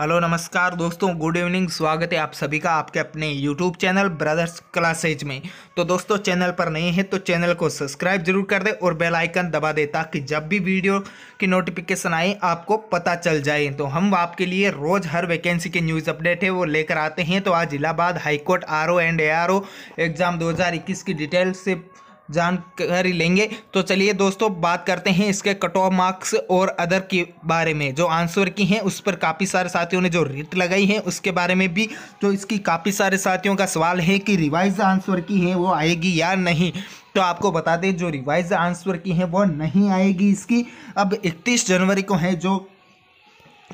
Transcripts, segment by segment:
hello नमस्कार दोस्तों good evening स्वागत है आप सभी का आपके अपने यूट्यूब चैनल ब्रदर्स क्लासेज में तो दोस्तों चैनल पर नए हैं तो चैनल को सब्सक्राइब जरूर कर दें और बेल आइकन दबा दें ताकि जब भी वीडियो की नोटिफिकेशन आए आपको पता चल जाए तो हम आपके लिए रोज़ हर वैकेंसी के न्यूज़ अपडेट है वो लेकर आते हैं तो आज Allahabad high court R O and A R O exam दो की डिटेल से जानकारी लेंगे तो चलिए दोस्तों बात करते हैं इसके कट ऑफ मार्क्स और अदर के बारे में जो आंसर की हैं उस पर काफ़ी सारे साथियों ने जो रिट लगाई है उसके बारे में भी तो इसकी काफ़ी सारे साथियों का सवाल है कि रिवाइज आंसर की है वो आएगी या नहीं तो आपको बता दें जो रिवाइज आंसर की है वो नहीं आएगी इसकी अब इकतीस जनवरी को है जो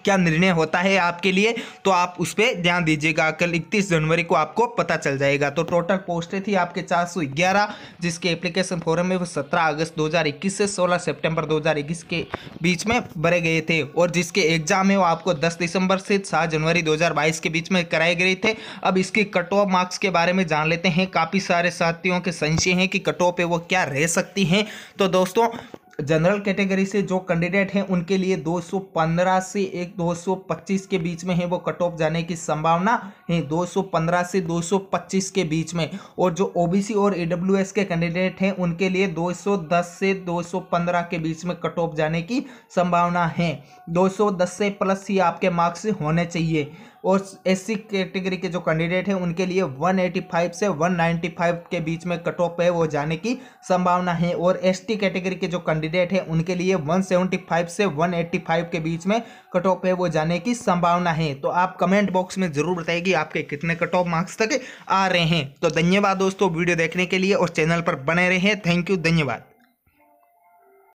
क्या निर्णय होता है आपके लिए तो आप उस पर ध्यान दीजिएगा कल 31 जनवरी को आपको पता चल जाएगा तो टोटल पोस्टें थी आपके 411 जिसके एप्लीकेशन फॉरम में वो 17 अगस्त 2021 से 16 सितंबर 2021 के बीच में भरे गए थे और जिसके एग्जाम है वो आपको 10 दिसंबर से 7 जनवरी 2022 के बीच में कराए गए थे अब इसके कट ऑफ मार्क्स के बारे में जान लेते हैं काफ़ी सारे साथियों के संशय हैं कि कट ऑफ पर वो क्या रह सकती हैं तो दोस्तों जनरल कैटेगरी से जो कैंडिडेट हैं उनके लिए 215 से एक 225 के बीच में है वो कट ऑफ जाने की संभावना है 215 से 225 के बीच में और जो ओबीसी और एडब्ल्यूएस के कैंडिडेट हैं उनके लिए 210 से 215 के बीच में कट ऑफ जाने की संभावना है 210 से प्लस ही आपके मार्क्स होने चाहिए और एससी कैटेगरी के जो कैंडिडेट हैं उनके लिए 185 से 195 के बीच में कट ऑफ है वो जाने की संभावना है और एसटी कैटेगरी के जो कैंडिडेट हैं उनके लिए 175 से 185 के बीच में कट ऑफ है वो जाने की संभावना है तो आप कमेंट बॉक्स में ज़रूर बताइए कि आपके कितने कट ऑफ मार्क्स तक आ रहे हैं तो धन्यवाद दोस्तों वीडियो देखने के लिए और चैनल पर बने रहें थैंक यू धन्यवाद